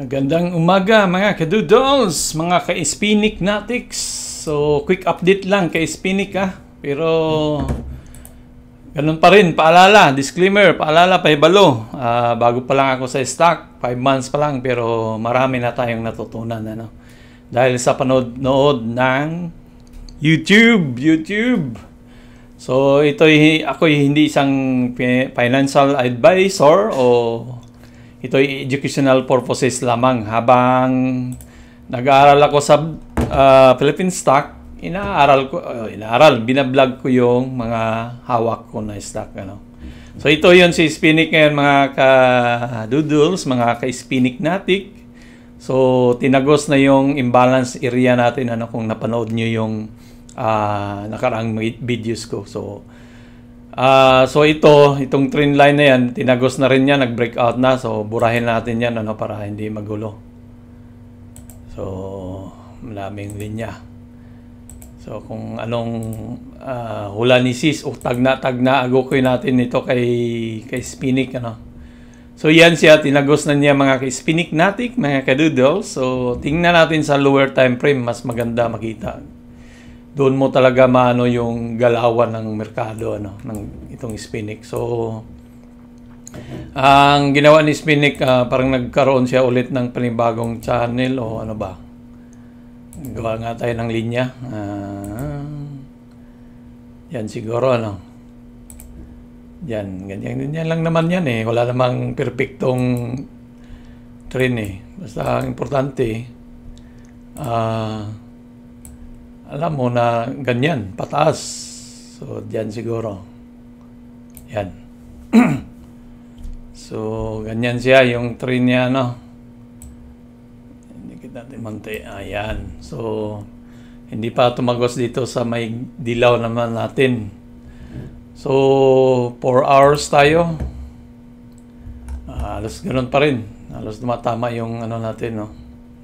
Magandang umaga mga kadoodles, mga ka-spinic natics. So, quick update lang kay spinic ah. Pero, ganun pa rin, paalala, disclaimer, paalala, pahibalo. Uh, ah, bago pa lang ako sa stock, 5 months pa lang, pero marami na tayong natutunan. Ano? Dahil sa panood-nood ng YouTube, YouTube. So, ito, ako hindi isang financial advisor o ito ay educational purposes lamang. Habang nag-aaral ako sa uh, Philippine Stock, inaaral ko, uh, inaaral, binablog ko yung mga hawak ko na stock. Ano. So ito yon si Spinnick ngayon mga ka-doodles, mga ka-Spinnick natik. So tinagos na yung imbalance area natin ano, kung napanood niyo yung uh, nakaraang videos ko. So Uh, so ito, itong trend line na yan, tinagos na rin niya, nag-breakout na. So burahin natin yan ano, para hindi magulo. So malaming linya. So kung anong uh, hula o oh, tagna tagna-tagna, agokoy natin ito kay, kay Spinnick. Ano? So yan siya, tinagos na niya mga ka-spinnick natik, mga kadoodle. So tingnan natin sa lower time frame, mas maganda makita doon mo talaga maano yung galawan ng merkado ano ng itong Spinnick. So ang ginawa ni Spinnick uh, ah, parang nagkaroon siya ulit ng panibagong channel o ano ba. Gawa nga tayo ng linya. Uh, yan siguro ano. Yan, ganyan, ganyan lang naman yan eh. Wala namang perfectong train eh. Basta ang importante ah uh, alam mo na ganyan, pataas. So, diyan siguro. Yan. so, ganyan siya yung train niya, no? Hindi kita timante. Ayan. So, hindi pa tumagos dito sa may dilaw naman natin. So, 4 hours tayo. Uh, alos ganun pa rin. Alos tumatama yung ano natin, no?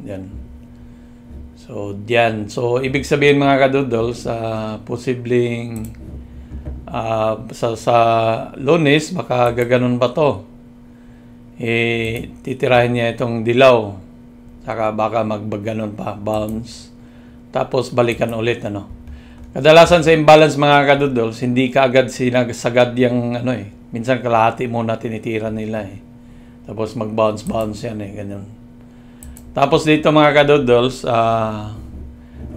Yan. So, diyan. So, ibig sabihin mga kadoodles, uh, posibleng uh, sa, sa lunes, baka gaganon pa to. Eh, titirahin niya itong dilaw. Saka baka magbaganon pa, bounce. Tapos balikan ulit, ano. Kadalasan sa imbalance mga kadudol, hindi ka agad sinasagad yung ano eh. Minsan kalahati muna tinitira nila eh. Tapos mag-bounce-bounce yan eh, ganyan. Tapos dito mga kadodols, uh,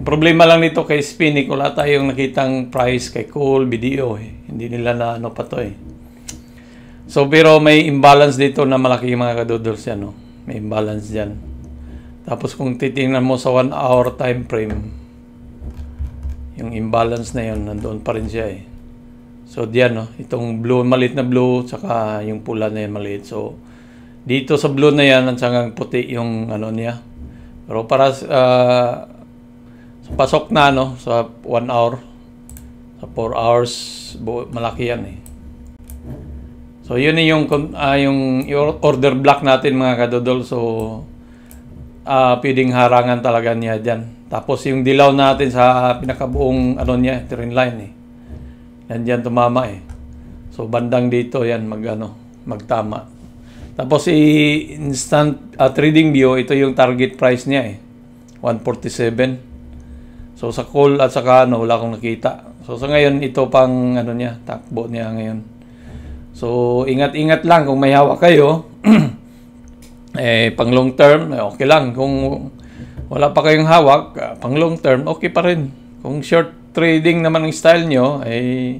problema lang nito kay Spinnic, eh, wala tayong nakitang price kay Cole, Video. Eh. Hindi nila na ano pa to eh. So pero may imbalance dito na malaki yung mga kadodols yan. Oh. May imbalance dyan. Tapos kung titingnan mo sa 1 hour time frame, yung imbalance na yon nandoon pa rin siya eh. So diyan, no? itong blue, maliit na blue, tsaka yung pula na yun maliit. So dito sa blue na yan, hanggang puti yung ano niya. Pero para uh, pasok na no, sa 1 hour, sa 4 hours, malaki yan eh. So yun yung, uh, yung order block natin mga kadodol. So uh, pwedeng harangan talaga niya dyan. Tapos yung dilaw natin sa pinakabuong ano niya, train line eh. Yan dyan tumama eh. So bandang dito yan mag, ano, magtama. Tapos si instant uh, trading view, ito yung target price niya eh. 147. So sa call at saka ano, wala akong nakita. So sa ngayon, ito pang ano niya, takbo niya ngayon. So ingat-ingat lang kung may hawak kayo. eh pang long term, eh, okay lang. Kung wala pa kayong hawak, ah, pang long term, okay pa rin. Kung short trading naman ang style nyo, eh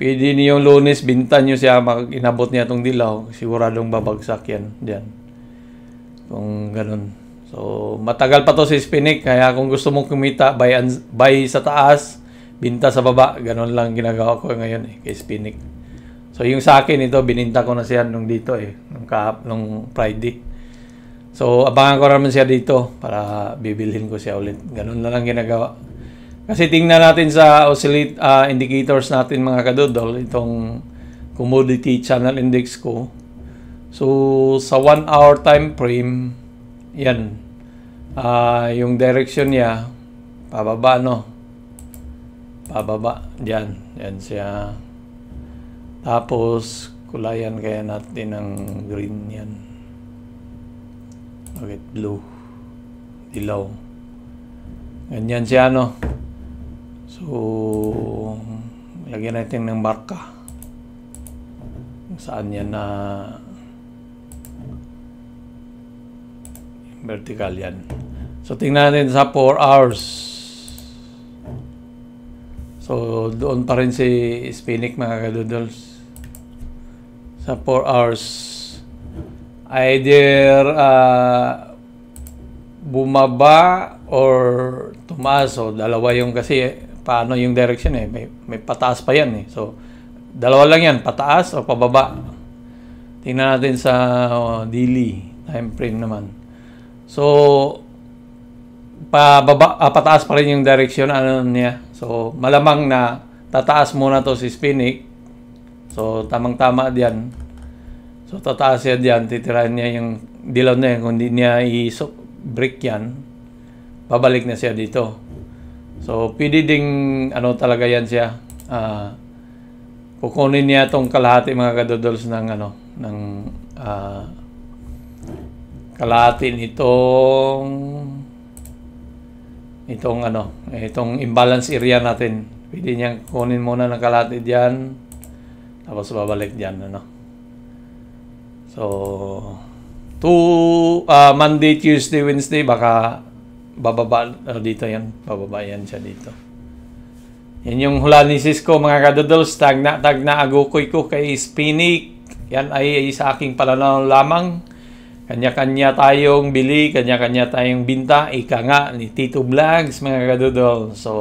Pwede niyo lunes, bintan niyo siya, mag inabot niya itong dilaw, siguradong babagsak yan Diyan. Kung ganun. So, matagal pa to si Spinnick, kaya kung gusto mong kumita, buy, buy sa taas, binta sa baba, ganun lang ginagawa ko ngayon eh, kay Spinnick. So, yung sa akin ito, bininta ko na siya nung dito eh, nung, kahap, nung Friday. So, abangan ko naman siya dito para bibilhin ko siya ulit. Ganun na lang ginagawa. Kasi tingnan natin sa oscillate uh, indicators natin mga kadudol, itong commodity channel index ko. So, sa 1 hour time frame, yan, uh, yung direction niya, pababa no? Pababa, yan, yan siya. Tapos, kulayan kaya natin ng green yan. Okay, blue? Dilaw. Ganyan siya no? So, lagyan natin ng marka saan yan na vertical yan. So, tingnan natin sa 4 hours. So, doon pa rin si Spinnick mga kadoodles. Sa 4 hours. Either uh, ah, bumaba or tumaas. So, dalawa yung kasi eh paano yung direction eh. May, may pataas pa yan eh. So, dalawa lang yan, pataas o pababa. Tingnan natin sa oh, daily time frame naman. So, pababa, ah, pataas pa rin yung direction ano niya. So, malamang na tataas muna to si Spinnick. So, tamang-tama diyan. So, tataas yan diyan. titirahin niya yung dilaw na yan. Kung di niya i-break yan, babalik na siya dito. So, pwede ding ano talaga yan siya. Uh, kukunin niya tong kalahati mga kadodols ng ano, ng uh, kalahati nitong itong ano, eh, itong imbalance area natin. Pwede niyang kunin muna ng kalahati diyan. Tapos babalik diyan ano. So, to uh, ah, Monday, Tuesday, Wednesday baka bababa oh, dito yan. Bababa yan siya dito. Yan yung hula ni Cisco mga kadoodles. Tag na, tag na agukoy ko kay Spinny. Yan ay, ay sa aking palanaw lamang. Kanya-kanya tayong bili, kanya-kanya tayong binta. Ika nga ni Tito Vlogs mga kadoodles. So,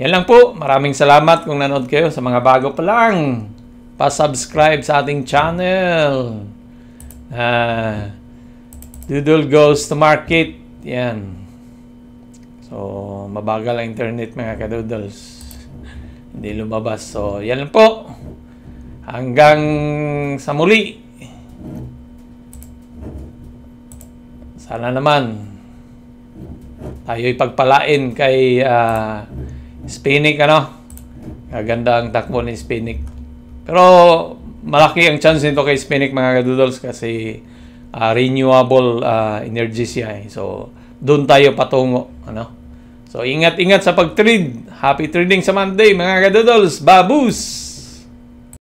yan lang po. Maraming salamat kung nanood kayo sa mga bago pa lang. Pa-subscribe sa ating channel. Ah, Doodle goes to market yan. So, mabagal ang internet mga kadoodles. Hindi lumabas. So, yan lang po. Hanggang sa muli. Sana naman tayo'y pagpalain kay uh, Spinnick, ano? Gaganda ang takbo ni Spinnick. Pero malaki ang chance nito kay Spinnick mga kadoodles kasi uh, renewable uh, energy siya. Eh. So, doon tayo patungo. Ano? So, ingat-ingat sa pag-trade. Happy trading sa Monday, mga kadodols. Babus!